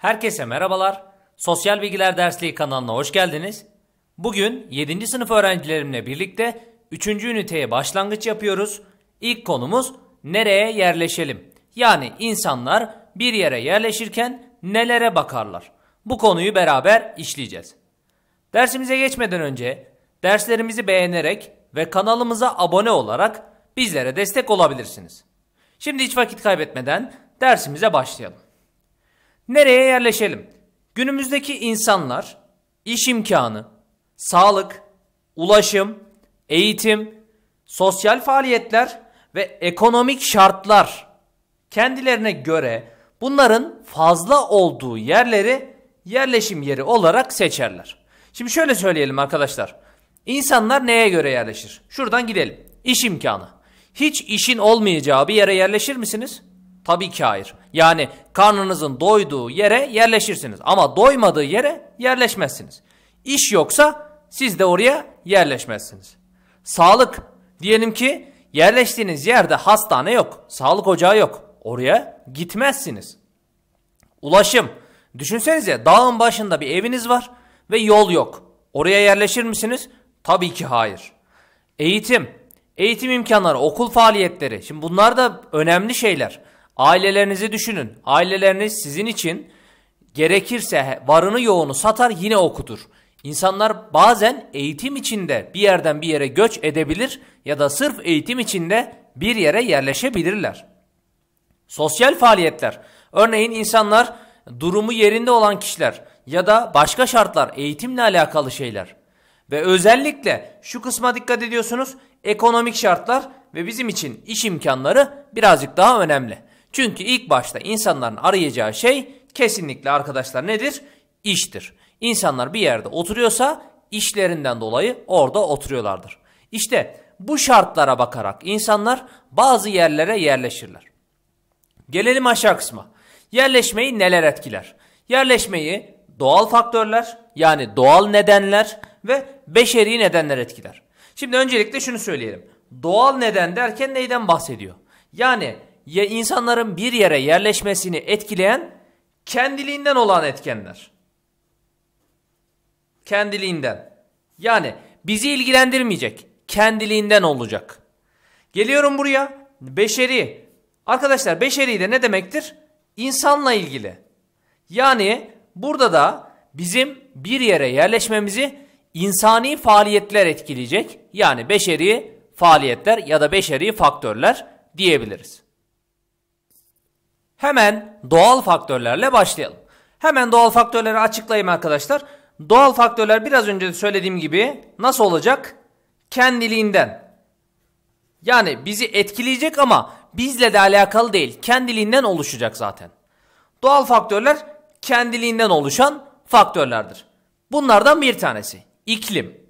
Herkese merhabalar. Sosyal Bilgiler Dersliği kanalına hoş geldiniz. Bugün 7. sınıf öğrencilerimle birlikte 3. üniteye başlangıç yapıyoruz. İlk konumuz nereye yerleşelim? Yani insanlar bir yere yerleşirken nelere bakarlar? Bu konuyu beraber işleyeceğiz. Dersimize geçmeden önce derslerimizi beğenerek ve kanalımıza abone olarak bizlere destek olabilirsiniz. Şimdi hiç vakit kaybetmeden dersimize başlayalım. Nereye yerleşelim? Günümüzdeki insanlar iş imkanı, sağlık, ulaşım, eğitim, sosyal faaliyetler ve ekonomik şartlar kendilerine göre bunların fazla olduğu yerleri yerleşim yeri olarak seçerler. Şimdi şöyle söyleyelim arkadaşlar. İnsanlar neye göre yerleşir? Şuradan gidelim. İş imkanı. Hiç işin olmayacağı bir yere yerleşir misiniz? Tabii ki hayır. Yani karnınızın doyduğu yere yerleşirsiniz ama doymadığı yere yerleşmezsiniz. İş yoksa siz de oraya yerleşmezsiniz. Sağlık. Diyelim ki yerleştiğiniz yerde hastane yok, sağlık ocağı yok. Oraya gitmezsiniz. Ulaşım. Düşünsenize dağın başında bir eviniz var ve yol yok. Oraya yerleşir misiniz? Tabii ki hayır. Eğitim. Eğitim imkanları, okul faaliyetleri. Şimdi bunlar da önemli şeyler. Ailelerinizi düşünün. Aileleriniz sizin için gerekirse varını yoğunu satar yine okutur. İnsanlar bazen eğitim içinde bir yerden bir yere göç edebilir ya da sırf eğitim içinde bir yere yerleşebilirler. Sosyal faaliyetler. Örneğin insanlar durumu yerinde olan kişiler ya da başka şartlar, eğitimle alakalı şeyler. Ve özellikle şu kısma dikkat ediyorsunuz. Ekonomik şartlar ve bizim için iş imkanları birazcık daha önemli. Çünkü ilk başta insanların arayacağı şey kesinlikle arkadaşlar nedir? İştir. İnsanlar bir yerde oturuyorsa işlerinden dolayı orada oturuyorlardır. İşte bu şartlara bakarak insanlar bazı yerlere yerleşirler. Gelelim aşağı kısma. Yerleşmeyi neler etkiler? Yerleşmeyi doğal faktörler yani doğal nedenler ve beşeri nedenler etkiler. Şimdi öncelikle şunu söyleyelim. Doğal neden derken neyden bahsediyor? Yani ya insanların bir yere yerleşmesini etkileyen kendiliğinden olan etkenler. Kendiliğinden. Yani bizi ilgilendirmeyecek. Kendiliğinden olacak. Geliyorum buraya. Beşeri. Arkadaşlar beşeri de ne demektir? İnsanla ilgili. Yani burada da bizim bir yere yerleşmemizi insani faaliyetler etkileyecek. Yani beşeri faaliyetler ya da beşeri faktörler diyebiliriz. Hemen doğal faktörlerle başlayalım. Hemen doğal faktörleri açıklayayım arkadaşlar. Doğal faktörler biraz önce söylediğim gibi nasıl olacak? Kendiliğinden. Yani bizi etkileyecek ama bizle de alakalı değil. Kendiliğinden oluşacak zaten. Doğal faktörler kendiliğinden oluşan faktörlerdir. Bunlardan bir tanesi iklim.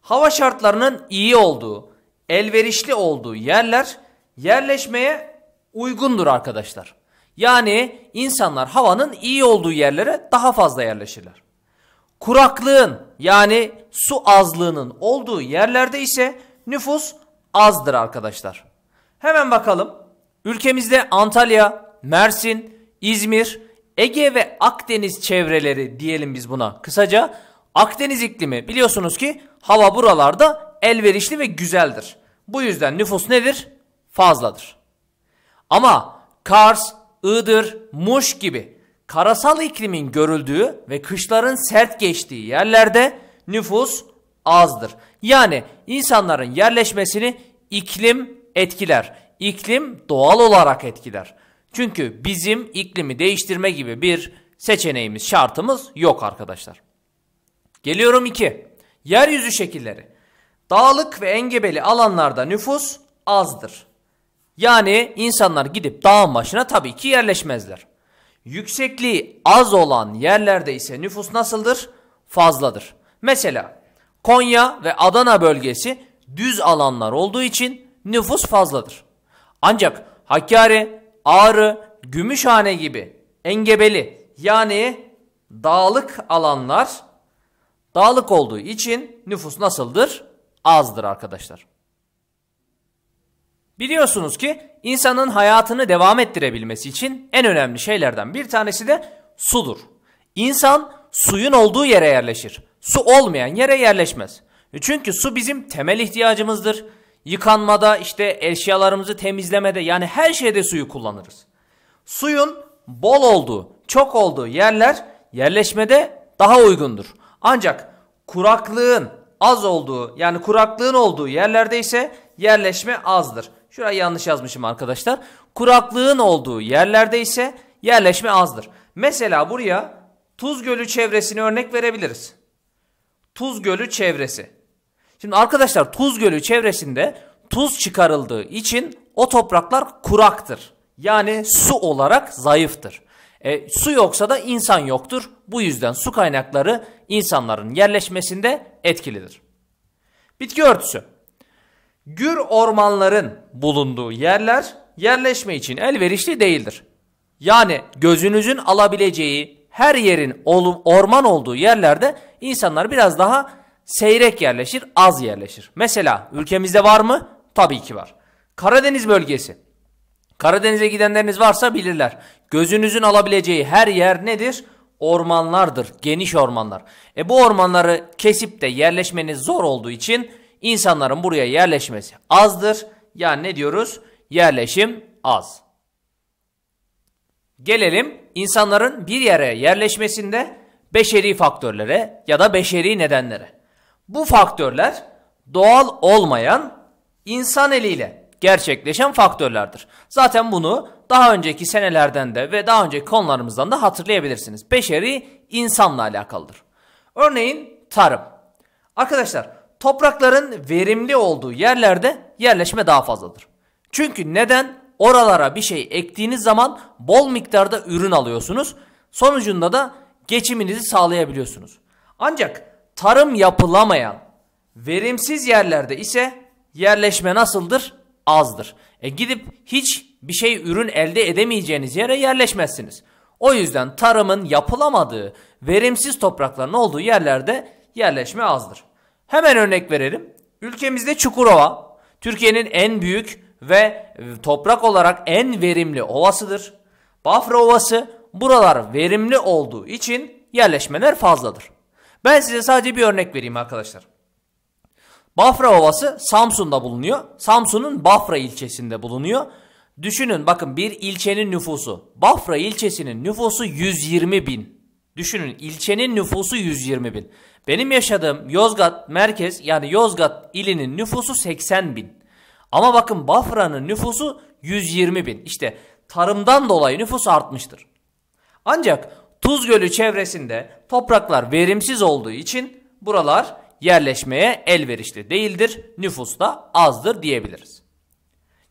Hava şartlarının iyi olduğu, elverişli olduğu yerler yerleşmeye uygundur arkadaşlar. Yani insanlar havanın iyi olduğu yerlere daha fazla yerleşirler. Kuraklığın yani su azlığının olduğu yerlerde ise nüfus azdır arkadaşlar. Hemen bakalım. Ülkemizde Antalya, Mersin, İzmir, Ege ve Akdeniz çevreleri diyelim biz buna. Kısaca Akdeniz iklimi biliyorsunuz ki hava buralarda elverişli ve güzeldir. Bu yüzden nüfus nedir? Fazladır. Ama Kars, Iğdır, Muş gibi karasal iklimin görüldüğü ve kışların sert geçtiği yerlerde nüfus azdır. Yani insanların yerleşmesini iklim etkiler. İklim doğal olarak etkiler. Çünkü bizim iklimi değiştirme gibi bir seçeneğimiz, şartımız yok arkadaşlar. Geliyorum 2. Yeryüzü şekilleri. Dağlık ve engebeli alanlarda nüfus azdır. Yani insanlar gidip dağın başına tabii ki yerleşmezler. Yüksekliği az olan yerlerde ise nüfus nasıldır? Fazladır. Mesela Konya ve Adana bölgesi düz alanlar olduğu için nüfus fazladır. Ancak Hakkari, Ağrı, Gümüşhane gibi engebeli yani dağlık alanlar dağlık olduğu için nüfus nasıldır? Azdır arkadaşlar. Biliyorsunuz ki insanın hayatını devam ettirebilmesi için en önemli şeylerden bir tanesi de sudur. İnsan suyun olduğu yere yerleşir. Su olmayan yere yerleşmez. E çünkü su bizim temel ihtiyacımızdır. Yıkanmada, işte eşyalarımızı temizlemede yani her şeyde suyu kullanırız. Suyun bol olduğu, çok olduğu yerler yerleşmede daha uygundur. Ancak kuraklığın az olduğu yani kuraklığın olduğu yerlerde ise yerleşme azdır. Şurayı yanlış yazmışım arkadaşlar. Kuraklığın olduğu yerlerde ise yerleşme azdır. Mesela buraya Tuz Gölü çevresini örnek verebiliriz. Tuz Gölü çevresi. Şimdi arkadaşlar Tuz Gölü çevresinde tuz çıkarıldığı için o topraklar kuraktır. Yani su olarak zayıftır. E, su yoksa da insan yoktur. Bu yüzden su kaynakları insanların yerleşmesinde etkilidir. Bitki örtüsü gür ormanların bulunduğu yerler yerleşme için elverişli değildir. Yani gözünüzün alabileceği her yerin orman olduğu yerlerde insanlar biraz daha seyrek yerleşir, az yerleşir. Mesela ülkemizde var mı? Tabii ki var. Karadeniz bölgesi. Karadeniz'e gidenleriniz varsa bilirler. Gözünüzün alabileceği her yer nedir? Ormanlardır, geniş ormanlar. E bu ormanları kesip de yerleşmeniz zor olduğu için insanların buraya yerleşmesi azdır. Yani ne diyoruz? Yerleşim az. Gelelim insanların bir yere yerleşmesinde beşeri faktörlere ya da beşeri nedenlere. Bu faktörler doğal olmayan insan eliyle gerçekleşen faktörlerdir. Zaten bunu daha önceki senelerden de ve daha önceki konularımızdan da hatırlayabilirsiniz. Beşeri insanla alakalıdır. Örneğin tarım. Arkadaşlar toprakların verimli olduğu yerlerde yerleşme daha fazladır. Çünkü neden? Oralara bir şey ektiğiniz zaman bol miktarda ürün alıyorsunuz. Sonucunda da geçiminizi sağlayabiliyorsunuz. Ancak tarım yapılamayan, verimsiz yerlerde ise yerleşme nasıldır? Azdır. E gidip hiç bir şey ürün elde edemeyeceğiniz yere yerleşmezsiniz. O yüzden tarımın yapılamadığı, verimsiz toprakların olduğu yerlerde yerleşme azdır. Hemen örnek verelim. Ülkemizde Çukurova Türkiye'nin en büyük ve toprak olarak en verimli ovasıdır. Bafra Ovası buralar verimli olduğu için yerleşmeler fazladır. Ben size sadece bir örnek vereyim arkadaşlar. Bafra Ovası Samsun'da bulunuyor. Samsun'un Bafra ilçesinde bulunuyor. Düşünün bakın bir ilçenin nüfusu. Bafra ilçesinin nüfusu 120 bin. Düşünün ilçenin nüfusu 120 bin. Benim yaşadığım Yozgat merkez yani Yozgat ilinin nüfusu 80 bin. Ama bakın Bafra'nın nüfusu 120 bin. İşte tarımdan dolayı nüfus artmıştır. Ancak Tuz Gölü çevresinde topraklar verimsiz olduğu için buralar yerleşmeye elverişli değildir. Nüfus da azdır diyebiliriz.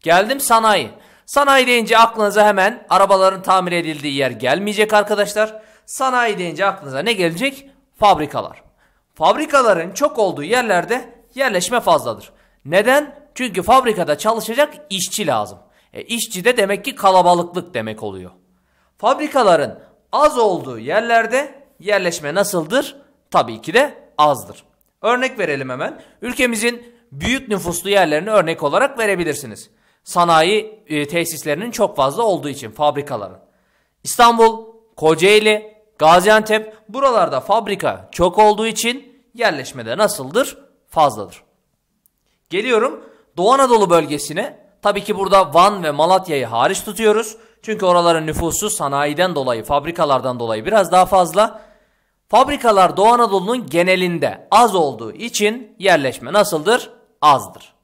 Geldim sanayi. Sanayi deyince aklınıza hemen arabaların tamir edildiği yer gelmeyecek arkadaşlar. Sanayi deyince aklınıza ne gelecek? Fabrikalar fabrikaların çok olduğu yerlerde yerleşme fazladır. Neden? Çünkü fabrikada çalışacak işçi lazım. E, işçi de demek ki kalabalıklık demek oluyor. Fabrikaların az olduğu yerlerde yerleşme nasıldır? Tabii ki de azdır. Örnek verelim hemen. Ülkemizin büyük nüfuslu yerlerini örnek olarak verebilirsiniz. Sanayi e, tesislerinin çok fazla olduğu için fabrikaların. İstanbul, Kocaeli, Gaziantep buralarda fabrika çok olduğu için yerleşmede nasıldır? Fazladır. Geliyorum Doğu Anadolu bölgesine. Tabii ki burada Van ve Malatya'yı hariç tutuyoruz. Çünkü oraların nüfusu sanayiden dolayı, fabrikalardan dolayı biraz daha fazla. Fabrikalar Doğu Anadolu'nun genelinde az olduğu için yerleşme nasıldır? Azdır.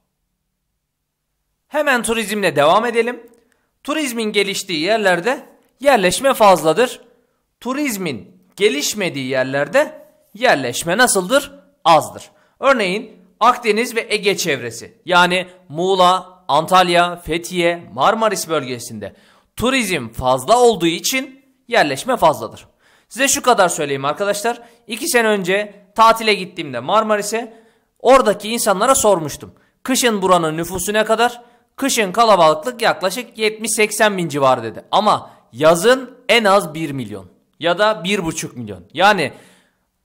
Hemen turizmle devam edelim. Turizmin geliştiği yerlerde yerleşme fazladır turizmin gelişmediği yerlerde yerleşme nasıldır? Azdır. Örneğin Akdeniz ve Ege çevresi yani Muğla, Antalya, Fethiye, Marmaris bölgesinde turizm fazla olduğu için yerleşme fazladır. Size şu kadar söyleyeyim arkadaşlar. 2 sene önce tatile gittiğimde Marmaris'e oradaki insanlara sormuştum. Kışın buranın nüfusu ne kadar? Kışın kalabalıklık yaklaşık 70-80 bin civarı dedi. Ama yazın en az 1 milyon ya da 1,5 milyon. Yani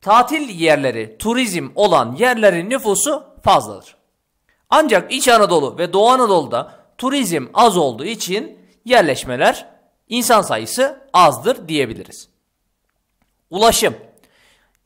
tatil yerleri, turizm olan yerlerin nüfusu fazladır. Ancak İç Anadolu ve Doğu Anadolu'da turizm az olduğu için yerleşmeler insan sayısı azdır diyebiliriz. Ulaşım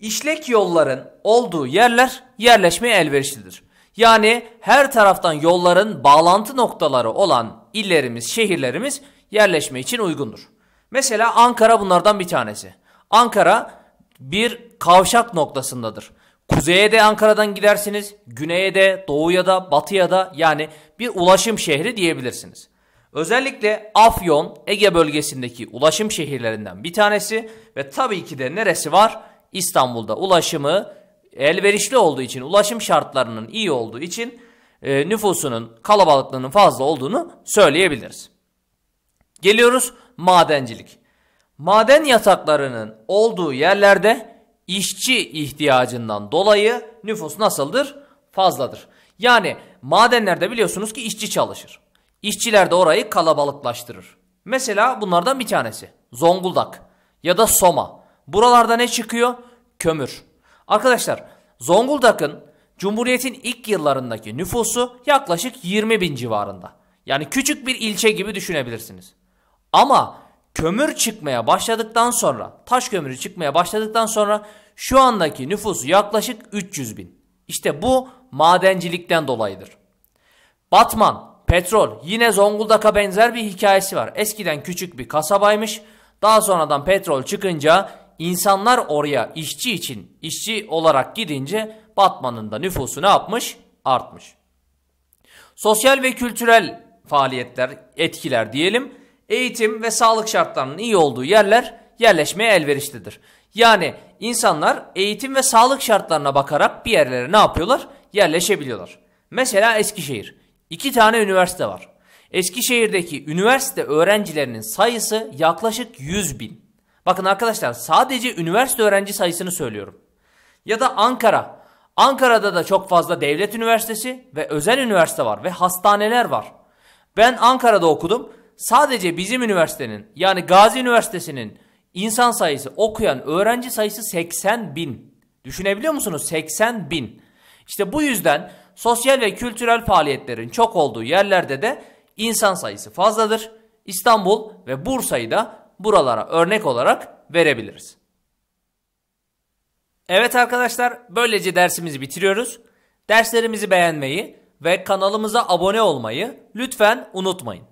İşlek yolların olduğu yerler yerleşmeye elverişlidir. Yani her taraftan yolların bağlantı noktaları olan illerimiz, şehirlerimiz yerleşme için uygundur. Mesela Ankara bunlardan bir tanesi. Ankara bir kavşak noktasındadır. Kuzeye de Ankara'dan gidersiniz, güneye de, doğuya da, batıya da yani bir ulaşım şehri diyebilirsiniz. Özellikle Afyon, Ege bölgesindeki ulaşım şehirlerinden bir tanesi ve tabii ki de neresi var? İstanbul'da ulaşımı elverişli olduğu için, ulaşım şartlarının iyi olduğu için e, nüfusunun kalabalıklığının fazla olduğunu söyleyebiliriz. Geliyoruz madencilik. Maden yasaklarının olduğu yerlerde işçi ihtiyacından dolayı nüfus nasıldır? Fazladır. Yani madenlerde biliyorsunuz ki işçi çalışır. İşçiler de orayı kalabalıklaştırır. Mesela bunlardan bir tanesi Zonguldak ya da Soma. Buralarda ne çıkıyor? Kömür. Arkadaşlar Zonguldak'ın Cumhuriyet'in ilk yıllarındaki nüfusu yaklaşık 20 bin civarında. Yani küçük bir ilçe gibi düşünebilirsiniz. Ama kömür çıkmaya başladıktan sonra taş kömürü çıkmaya başladıktan sonra şu andaki nüfusu yaklaşık 300 bin. İşte bu madencilikten dolayıdır. Batman, petrol yine Zonguldak'a benzer bir hikayesi var. Eskiden küçük bir kasabaymış. Daha sonradan petrol çıkınca insanlar oraya işçi için işçi olarak gidince Batman'ın da nüfusu ne yapmış? Artmış. Sosyal ve kültürel faaliyetler, etkiler diyelim eğitim ve sağlık şartlarının iyi olduğu yerler yerleşmeye elverişlidir. Yani insanlar eğitim ve sağlık şartlarına bakarak bir yerlere ne yapıyorlar? Yerleşebiliyorlar. Mesela Eskişehir. İki tane üniversite var. Eskişehir'deki üniversite öğrencilerinin sayısı yaklaşık 100 bin. Bakın arkadaşlar sadece üniversite öğrenci sayısını söylüyorum. Ya da Ankara. Ankara'da da çok fazla devlet üniversitesi ve özel üniversite var ve hastaneler var. Ben Ankara'da okudum sadece bizim üniversitenin yani Gazi Üniversitesi'nin insan sayısı okuyan öğrenci sayısı 80 bin. Düşünebiliyor musunuz? 80 bin. İşte bu yüzden sosyal ve kültürel faaliyetlerin çok olduğu yerlerde de insan sayısı fazladır. İstanbul ve Bursa'yı da buralara örnek olarak verebiliriz. Evet arkadaşlar böylece dersimizi bitiriyoruz. Derslerimizi beğenmeyi ve kanalımıza abone olmayı lütfen unutmayın.